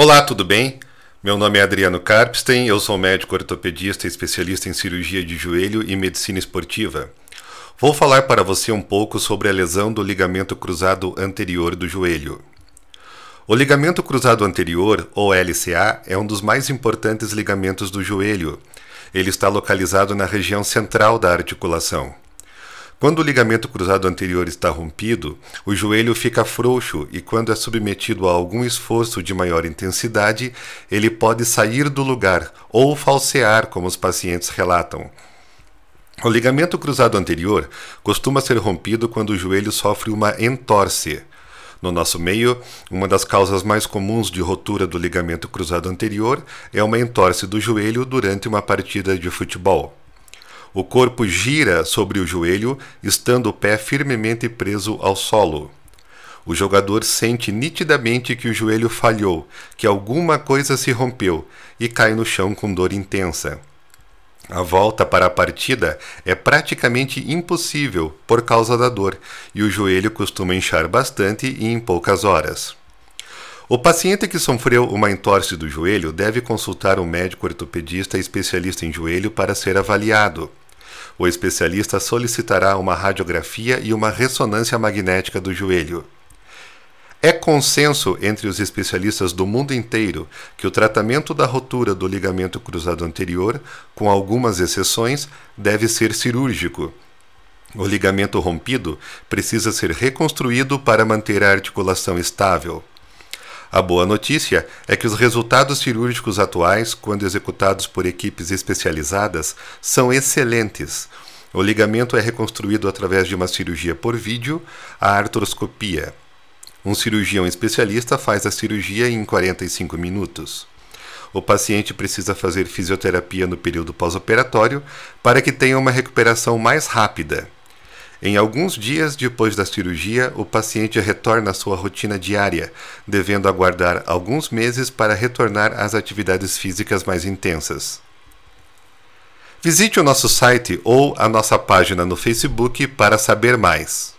Olá, tudo bem? Meu nome é Adriano Karpstein, eu sou médico ortopedista e especialista em cirurgia de joelho e medicina esportiva. Vou falar para você um pouco sobre a lesão do ligamento cruzado anterior do joelho. O ligamento cruzado anterior, ou LCA, é um dos mais importantes ligamentos do joelho. Ele está localizado na região central da articulação. Quando o ligamento cruzado anterior está rompido, o joelho fica frouxo e, quando é submetido a algum esforço de maior intensidade, ele pode sair do lugar ou falsear, como os pacientes relatam. O ligamento cruzado anterior costuma ser rompido quando o joelho sofre uma entorse. No nosso meio, uma das causas mais comuns de rotura do ligamento cruzado anterior é uma entorse do joelho durante uma partida de futebol. O corpo gira sobre o joelho, estando o pé firmemente preso ao solo. O jogador sente nitidamente que o joelho falhou, que alguma coisa se rompeu e cai no chão com dor intensa. A volta para a partida é praticamente impossível por causa da dor, e o joelho costuma inchar bastante e em poucas horas. O paciente que sofreu uma entorse do joelho deve consultar um médico ortopedista especialista em joelho para ser avaliado. O especialista solicitará uma radiografia e uma ressonância magnética do joelho. É consenso entre os especialistas do mundo inteiro que o tratamento da rotura do ligamento cruzado anterior, com algumas exceções, deve ser cirúrgico. O ligamento rompido precisa ser reconstruído para manter a articulação estável. A boa notícia é que os resultados cirúrgicos atuais, quando executados por equipes especializadas, são excelentes. O ligamento é reconstruído através de uma cirurgia por vídeo, a artroscopia. Um cirurgião especialista faz a cirurgia em 45 minutos. O paciente precisa fazer fisioterapia no período pós-operatório para que tenha uma recuperação mais rápida. Em alguns dias depois da cirurgia, o paciente retorna à sua rotina diária, devendo aguardar alguns meses para retornar às atividades físicas mais intensas. Visite o nosso site ou a nossa página no Facebook para saber mais.